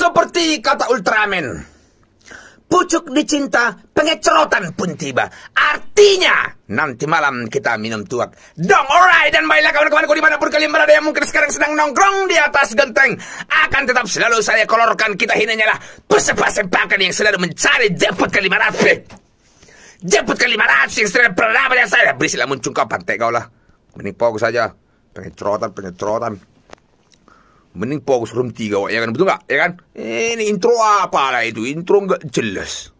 Seperti kata Ultraman, pucuk dicinta pengecerotan pun tiba. Artinya, nanti malam kita minum tuak. Dong, alright, dan baiklah kawan-kawanku dimanapun kalian berada yang mungkin sekarang sedang nongkrong di atas genteng. Akan tetap selalu saya kolorkan kita hinanya lah pesepak yang selalu mencari ke lima rapi. ke lima rapi yang sering pernah pada saya. Berisilah muncung kau pantai kau lah. Menipu aku saja. Pengecerotan, pengecerotan. Mending fokus room 3 awak, ya kan? Betul nggak? Ya kan? Ini intro apa lah itu? Intro nggak jelas.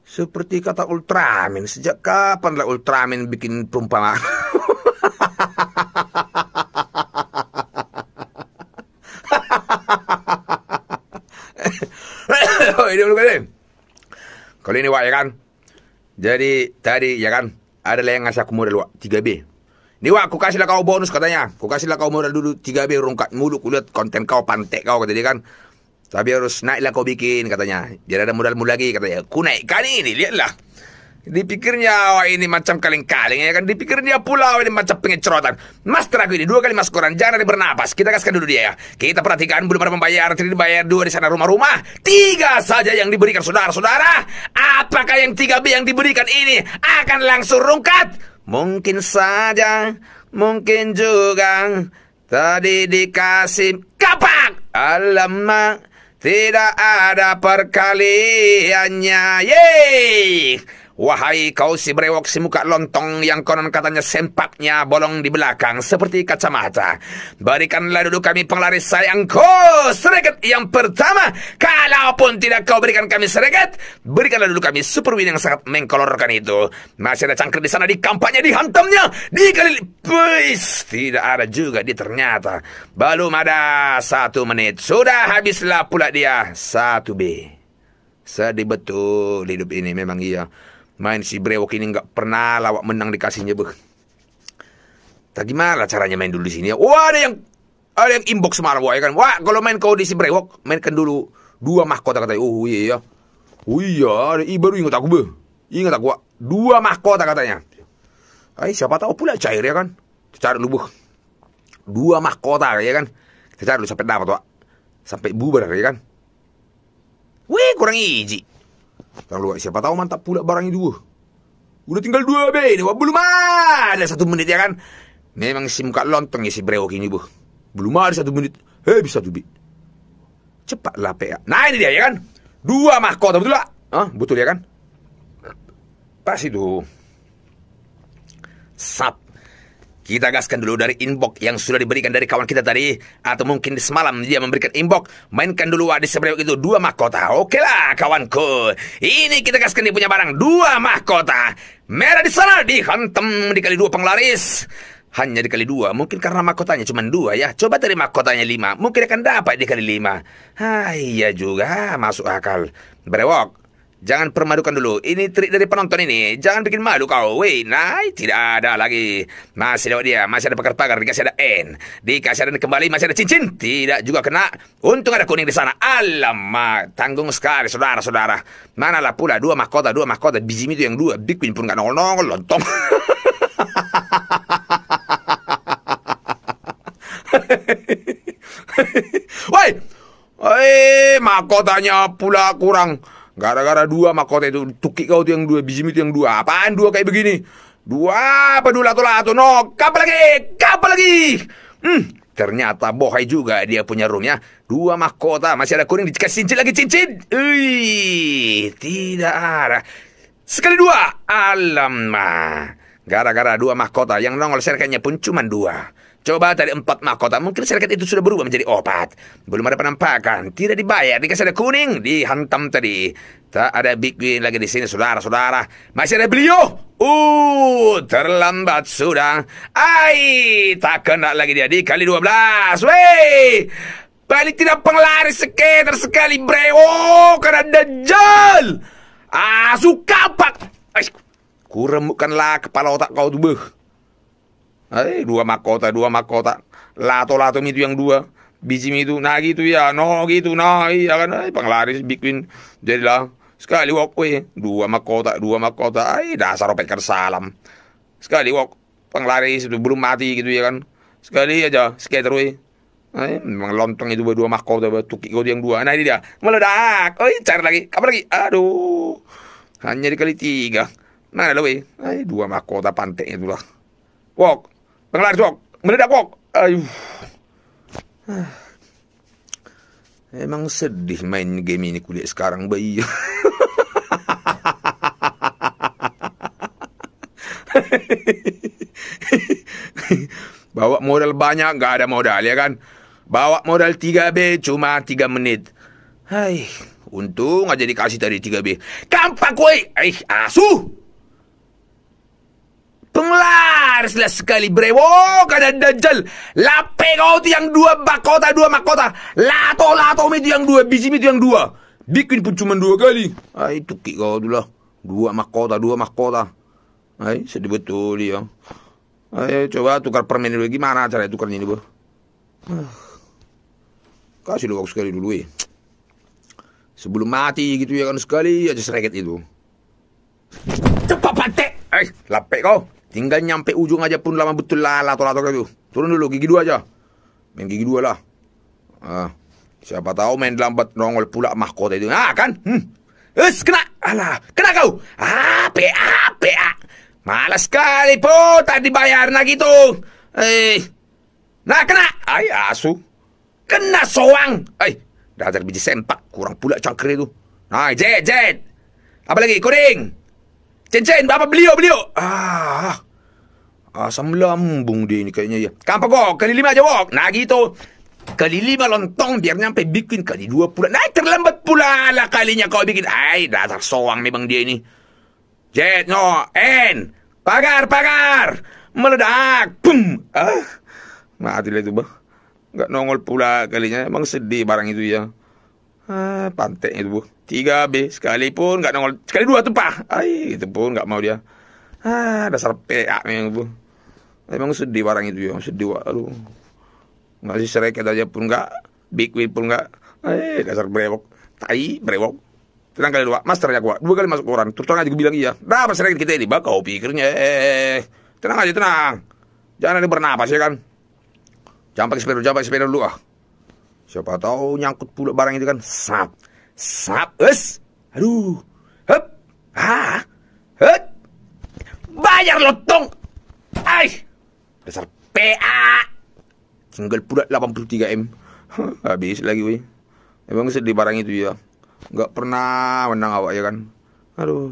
Seperti kata Ultraman, sejak kapan lah Ultraman bikin perumpamaan? ini belum Kalau ini wak ya kan. Jadi tadi ya kan ada yang ngasih aku modal wak tiga b Dewa, aku kasihlah kau bonus katanya. Aku kasihlah kau modal dulu 3B rungkat mulu. Kulihat konten kau, pantek kau, kata kan. Tapi harus naiklah kau bikin katanya. Biar ada modalmu lagi katanya. Aku naikkan ini, lihatlah. Dipikirnya wah oh, ini macam kaleng-kaleng ya kan Dipikirnya pula oh, ini macam pengecotan Mas terakhir ini dua kali mas koran Jangan ada bernapas Kita kasihkan dulu dia ya Kita perhatikan belum ada membayar Tidak dibayar dua di sana rumah-rumah Tiga saja yang diberikan saudara-saudara Apakah yang tiga B yang diberikan ini Akan langsung rungkat Mungkin saja, mungkin juga tadi dikasih kapak. Alamak, tidak ada perkaliannya. Yeay! Wahai kau si brewok si muka lontong yang konon katanya sempaknya bolong di belakang seperti kacamata. Berikanlah dulu kami penglaris sayangku sereket yang pertama. Kalaupun tidak kau berikan kami sereket, berikanlah dulu kami super win yang sangat mengkolorkan itu. Masih ada cangkir di sana di kampanye di kalil... Puis, tidak ada juga di ternyata. Belum ada satu menit. Sudah habislah pula dia. Satu B. Sedih betul hidup ini memang iya. Main si Brewok ini nggak pernah lawak menang dikasihnya beh. Tadi malah caranya main dulu di sini ya. Wah ada yang ada yang inbox semalam wah ya kan. Wah kalau main kau di si Brewok mainkan dulu dua mahkota katanya. Oh iya, iya. Oh iya, ada, i baru ingat aku beh. Ingat aku, wak. dua mahkota katanya. Eh, siapa tahu pula cair ya kan. cari lubuh Dua mahkota ya kan. Kita cari dulu sampai dapat, Wak. Sampai bubar ya kan. Wih, kurang iji. Kang luar siapa tahu mantap pula barangnya dua. Udah tinggal dua be, ini belum ada satu menit ya kan. Memang si muka lontong ya si brewok ini bu. Belum ada satu menit. Hei eh, bisa tuh bi. Cepatlah pe. Nah ini dia ya kan. Dua mahkota betul lah. Ah, betul ya kan? Pas itu. Kita gaskan dulu dari inbox yang sudah diberikan dari kawan kita tadi. Atau mungkin semalam dia memberikan inbox. Mainkan dulu wadis seberapa itu dua mahkota. Oke lah kawanku. Ini kita gaskan dia punya barang dua mahkota. Merah di sana dihantam dikali dua penglaris. Hanya dikali dua. Mungkin karena mahkotanya cuma dua ya. Coba dari mahkotanya lima. Mungkin akan dapat dikali lima. Hai, ah, iya juga. Masuk akal. Berewok. Jangan permadukan dulu. Ini trik dari penonton ini. Jangan bikin malu kau. Weh, naik. Tidak ada lagi. Masih ada dia. Masih ada pagar-pagar. Dikasih ada N. Dikasih ada kembali. Masih ada cincin. Tidak juga kena. Untung ada kuning di sana. Alamak. Tanggung sekali, saudara-saudara. Manalah pula dua mahkota. Dua mahkota. Biji itu yang dua. Big Queen pun nggak nongol-nongol. Lontong. Woi. Woi, mahkotanya pula kurang. Gara-gara dua mahkota itu tuki kau tuh yang dua biji itu yang dua. Apaan dua kayak begini? Dua apa dua lato lato No, kapal lagi, kapal lagi. Hmm, ternyata bohai juga dia punya roomnya. Dua mahkota masih ada kuning dikasih cincin lagi cincin. Ih, tidak ada. Sekali dua, alam mah Gara-gara dua mahkota Yang nongol serkanya pun cuma dua Coba tadi empat mahkota, mungkin serket itu sudah berubah menjadi opat Belum ada penampakan, tidak dibayar, dikasih ada kuning, dihantam tadi. Tak ada Big Win lagi di sini, saudara-saudara. Masih ada beliau. Uh, terlambat sudah. Ai, tak kena lagi dia kali dua belas. Wey, balik tidak penglari sekitar sekali Oh, karena dajjal. Ah, suka pak. Kuremukkanlah kepala otak kau tuh, Ay, dua makota dua makota Lato-lato itu yang dua. Biji itu, nah gitu ya, no gitu, nah iya kan. Ay, penglaris bikin, jadilah sekali wok, dua makota dua makota Ay, dasar peker salam. Sekali wok, penglaris itu belum mati gitu ya kan. Sekali aja, skater eh. Ay, memang lontong itu berdua makota, tukik kau yang dua. Nah ini dia, meledak. oi cari lagi, kapan lagi? Aduh, hanya dikali tiga. Mana lo eh? dua makota pantai itulah. Wok, Meledak kok. Meledak kok. Ayuh. Emang sedih main game ini kuliah sekarang bayi. Bawa modal banyak gak ada modal ya kan Bawa modal 3B cuma 3 menit Hai Untung aja dikasih tadi 3B Kampak woi Eh asu Penglah Haruslah sekali Wow kada Dajjal. Lape kau tu yang dua bakota, dua makota. Lato, lato itu yang dua, biji itu yang dua. Bikin pun cuma dua kali. Ah, itu kik kau dulu lah. Dua makota, dua makota. Ay, sedih betul dia. Ya. Ayo coba tukar permen dulu gimana cara tukarnya ini, bro ah. Kasih lu aku sekali dulu ya. Sebelum mati gitu ya kan sekali aja sereket itu. Cepat pantek. Eh, lapek kau. Tinggal nyampe ujung aja pun lama betul lah lato-lato itu. Turun dulu gigi dua aja. Main gigi dua lah. Ah. Siapa tahu main lambat nongol pula mahkota itu. Ah kan? Hmm. Us kena. Alah, kena kau. Ah, PA, Malas sekali po tak dibayar lagi gitu. Eh. Nah kena. Ay asu. Kena soang. Ay, eh, dasar biji sempak kurang pula cangkir itu. Nah, jet, jet. Apa lagi? Kuning. Cincin, apa beliau, beliau? Ah. Asam lambung dia ini kayaknya ya. Kampung kok, kali lima aja wok. Nah gitu. Kali lima lontong biar nyampe bikin kali dua pula. Nah terlambat pula lah kalinya kau bikin. Ay dasar soang memang dia ini. Jet no en pagar pagar meledak pum ah mati lah itu bah nggak nongol pula kalinya emang sedih barang itu ya ah pantek itu bu tiga b sekalipun nggak nongol sekali dua tuh pah ay itu pun nggak mau dia ah dasar PA memang bu Emang sedih barang itu ya, sedih wak Masih Ngasih sereket aja pun enggak, big wheel pun enggak. Eh, dasar brewok, tai brewok. Tenang kali dua, master ya gua. Dua kali masuk koran, terus terang aja gua bilang iya. Dah apa sereket kita ini, bakau pikirnya eh. Tenang aja, tenang. Jangan ada bernapas ya kan. Jangan pakai sepeda, jangan pakai sepeda dulu ah. Siapa tahu nyangkut pula barang itu kan. Sap. Sap, es. Aduh. Hep. Ha. Ah, Hep. Bayar lotong. ay. Dasar PA. Tinggal pula 83M. Habis lagi weh. Emang sedih barang itu ya. Enggak pernah menang awak ya kan. Aduh.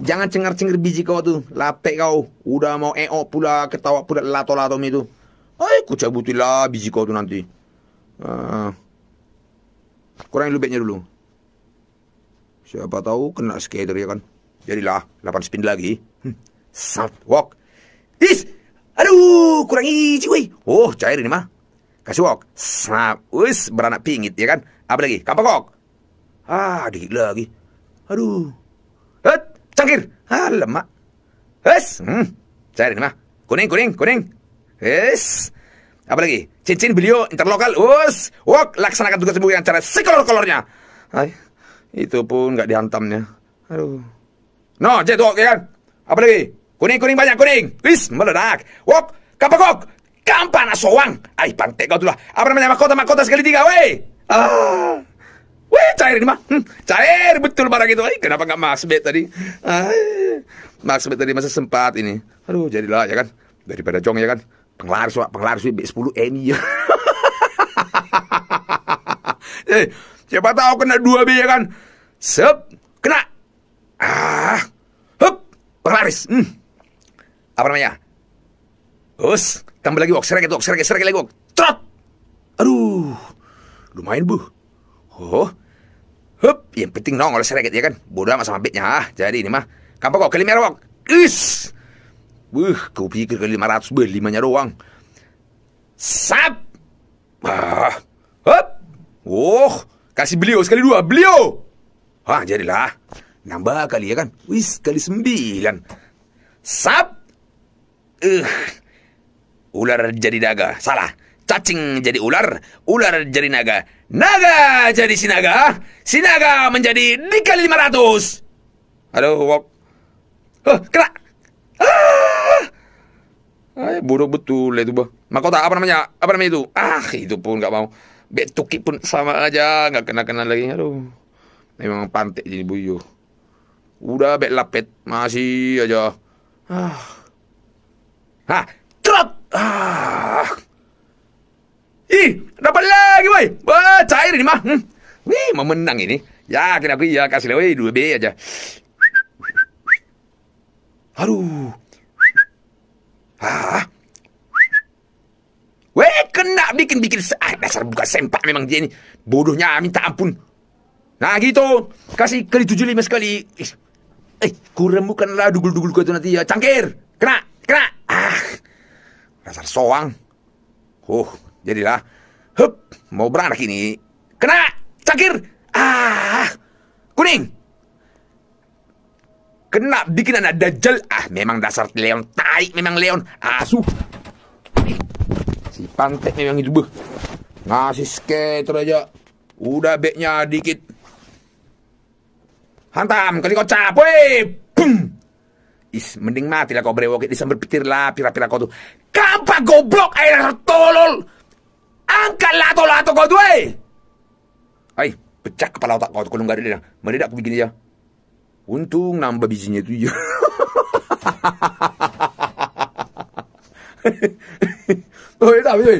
Jangan cengar cengar biji kau tu. Lapek kau. Udah mau eok pula ketawa pula lato lato itu. Ay, ku cabutilah biji kau tu nanti. Uh, ah. kurangin lubeknya dulu. Siapa tahu kena skater ya kan. Jadilah 8 spin lagi. Hmm. south walk Is Aduh, kurang hiji Oh, cair ini mah. Kasih wok. Snap. Wis, beranak pingit ya kan. Apa lagi? Kampakok. Ah, dikit lagi. Aduh. Hut, cangkir. Ah, lemak. Wis, hmm. Cair ini mah. Kuning, kuning, kuning. Wis. Apa lagi? Cincin beliau interlokal. Wis, wok laksanakan tugas sembuh dengan cara sekolor-kolornya. Hai. Itu pun gak dihantamnya. Aduh. No, jet wok ya kan. Apa lagi? Kuning, kuning banyak, kuning. Wis, meledak. Wok, kapakok. Kampana soang. Ay, pante kau lah. Apa namanya mahkota, mahkota sekali tiga, weh. Ah. Weh, cair ini mah. Hmm, cair betul barang itu. Ay, kenapa nggak bet tadi? Ay, ah. bet tadi masa sempat ini. Aduh, jadilah ya kan. Daripada jong ya kan. Penglaris, wak. Penglaris, B10 eh, ini ya. eh, siapa tahu kena dua B ya kan. Sep, kena. Ah, hup, penglaris. Hmm apa namanya? US tambah lagi wok, serak itu wok, serak, serak lagi wok. Trot! Aduh, lumayan bu. Oh, Hup, yang penting nongol serak ya kan. Bodoh amat sama bitnya. Ah, jadi ini mah. kampak kok kelima merah kok. Is. Wuh, kau pikir kali 500, beh, limanya doang. Sap. Ah, hup. Oh, kasih beliau sekali dua, beliau. Ah, jadilah. Nambah kali ya kan. Wis, kali sembilan. Sap. Uh, ular jadi naga. Salah. Cacing jadi ular, ular jadi naga. Naga jadi sinaga, sinaga menjadi dikali 500. Aduh, Wok. Oh, kena. Ah. Ay, ah, bodoh betul itu, bah. Makota apa namanya? Apa namanya itu? Ah, itu pun nggak mau. betuki pun sama aja, nggak kena-kena lagi. Aduh. Memang pantek jadi buyuh. Udah bet lapet, masih aja. Ah. Ha, ah, trot. Ah. Ih, dapat lagi woi. Wah, cair ini mah. Hmm. Wih, menang ini. Yakin aku ya kasih lewe dua B aja. Aduh. Ah. Weh, kena bikin-bikin ah, dasar buka sempak memang dia ini. Bodohnya ah, minta ampun. Nah gitu, kasih kali tujuh lima sekali. Eh, kurang bukanlah dugul-dugul kau itu nanti ya. Cangkir, kena, kena dasar soang. Huh, jadilah. Hup, mau beranak ini. Kena, cakir. Ah, kuning. Kena bikin anak dajjal. Ah, memang dasar Leon. Tai, memang Leon. Asuh. Ah, si pantek memang itu, Ngasih skater aja. Udah beknya dikit. Hantam, kali kau capek. Boom. Is, mending mati lah kau berewok sambil petir lah pira-pira kau tuh. Kampa goblok air tolol. Angkat lato lato kau tuh eh. Ay, pecah kepala otak kau tuh kalau nggak ada dia. Mendadak aku begini ya. Untung nambah bijinya tuh ya. oh, itu apa ini?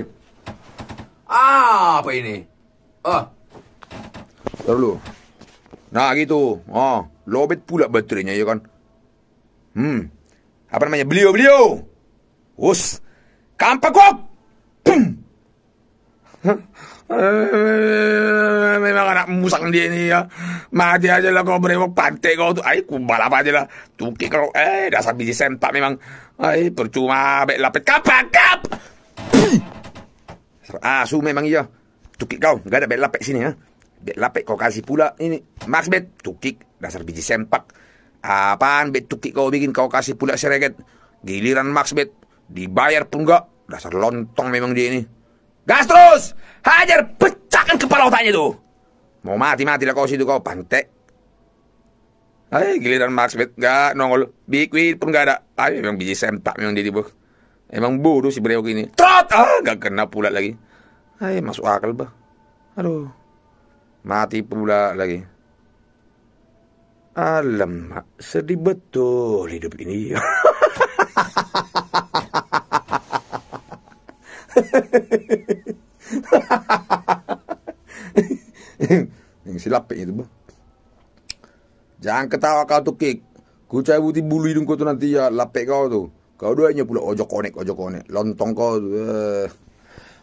Ah, apa ini? Ah. Taruh dulu. Nah, gitu. Oh, lobet pula baterainya ya kan hmm, apa namanya beliau-beliau, us, kampak pum. Memang anak musang dia ini ya Mati aja lah kau berewok pantai kau tuh Ay balap aja lah Tuki kau Eh dasar biji sempak memang Ay percuma Bek lapet kapak kap hmm. Asu ah, memang iya Tuki kau Gak ada bek lapet sini ya Bek lapet kau kasih pula Ini Max bet Tuki Dasar biji sempak Apaan bet tukik kau bikin kau kasih pula sereget? Giliran Max bet. Dibayar pun enggak. Dasar lontong memang dia ini. Gas terus! Hajar pecahkan kepala otaknya tuh. Mau mati-mati lah kau situ kau pantek. Ay, giliran Max bet enggak nongol. Big Wheel pun enggak ada. Ay, memang biji sempak memang dia tiba. Emang bodoh si Breo ini Trot! Ah, gak kena pula lagi. Ay, masuk akal bah. Aduh. Mati pula lagi. Alamak, sedih betul hidup ini. Yang silap itu, Bang. Jangan ketawa kau tuh, kik. Ku cai buti bulu hidung kau tu nanti ya lapek kau tuh. Kau duanya pula ojok konek, ojok konek. Lontong kau tuh. Eh.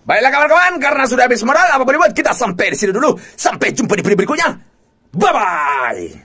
Baiklah kawan-kawan, karena sudah habis modal, apa boleh buat kita sampai di sini dulu. Sampai jumpa di video berikutnya. Bye-bye.